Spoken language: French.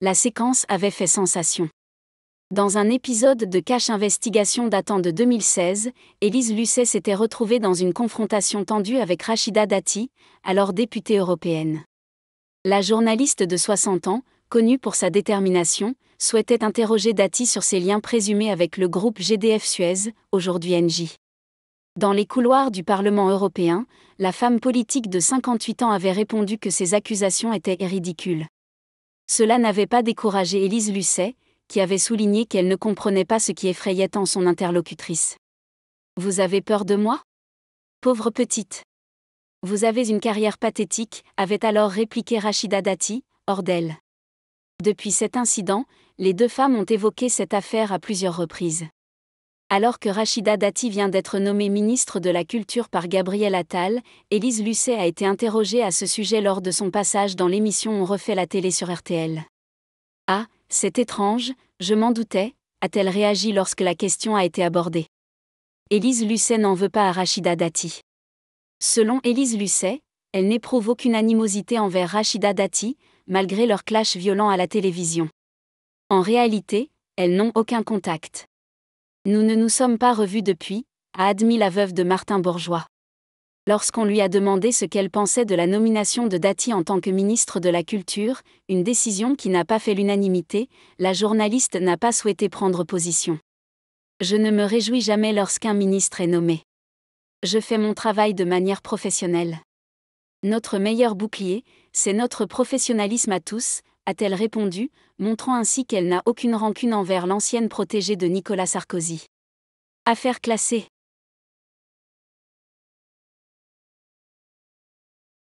la séquence avait fait sensation. Dans un épisode de Cache Investigation datant de 2016, Élise Lucet s'était retrouvée dans une confrontation tendue avec Rachida Dati, alors députée européenne. La journaliste de 60 ans, connue pour sa détermination, souhaitait interroger Dati sur ses liens présumés avec le groupe GDF Suez, aujourd'hui NJ. Dans les couloirs du Parlement européen, la femme politique de 58 ans avait répondu que ces accusations étaient ridicules. Cela n'avait pas découragé Élise Lucet, qui avait souligné qu'elle ne comprenait pas ce qui effrayait tant son interlocutrice. Vous avez peur de moi Pauvre petite. Vous avez une carrière pathétique, avait alors répliqué Rachida Dati, hors d'elle. Depuis cet incident, les deux femmes ont évoqué cette affaire à plusieurs reprises. Alors que Rachida Dati vient d'être nommée ministre de la Culture par Gabriel Attal, Élise Lucet a été interrogée à ce sujet lors de son passage dans l'émission On refait la télé sur RTL. Ah, c'est étrange, je m'en doutais, a-t-elle réagi lorsque la question a été abordée Élise Lucet n'en veut pas à Rachida Dati. Selon Élise Lucet, elle n'éprouve aucune animosité envers Rachida Dati, malgré leur clash violent à la télévision. En réalité, elles n'ont aucun contact. Nous ne nous sommes pas revus depuis, a admis la veuve de Martin Bourgeois. Lorsqu'on lui a demandé ce qu'elle pensait de la nomination de Dati en tant que ministre de la Culture, une décision qui n'a pas fait l'unanimité, la journaliste n'a pas souhaité prendre position. Je ne me réjouis jamais lorsqu'un ministre est nommé. Je fais mon travail de manière professionnelle. Notre meilleur bouclier, c'est notre professionnalisme à tous, a-t-elle répondu, montrant ainsi qu'elle n'a aucune rancune envers l'ancienne protégée de Nicolas Sarkozy. Affaire classée.